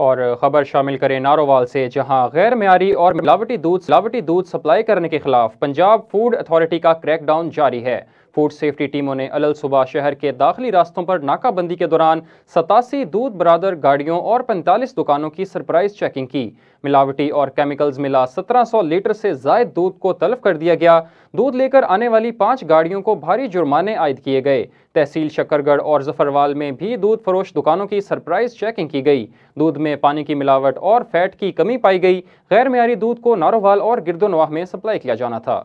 और खबर शामिल करें नारोवाल से जहां गैर मयारी और मिलावटी दूध मिलावटी दूध सप्लाई करने के खिलाफ पंजाब फूड अथॉरिटी का क्रैकडाउन जारी है फूड सेफ्टी टीमों ने अलल सुबह शहर के दाखिली रास्तों पर नाकाबंदी के दौरान सतासी दूध बरदर गाड़ियों और पैंतालीस दुकानों की सरप्राइज चेकिंग की मिलावटी और केमिकल्स मिला 1700 लीटर से जायद दूध को तलब कर दिया गया दूध लेकर आने वाली पाँच गाड़ियों को भारी जुर्माने आयद किए गए तहसील शक्करगढ़ और जफरवाल में भी दूध फरोश दुकानों की सरप्राइज चेकिंग की गई दूध में पानी की मिलावट और फैट की कमी पाई गई गैर मीरी दूध को नारोवाल और गिरदोनवाह में सप्लाई किया जाना था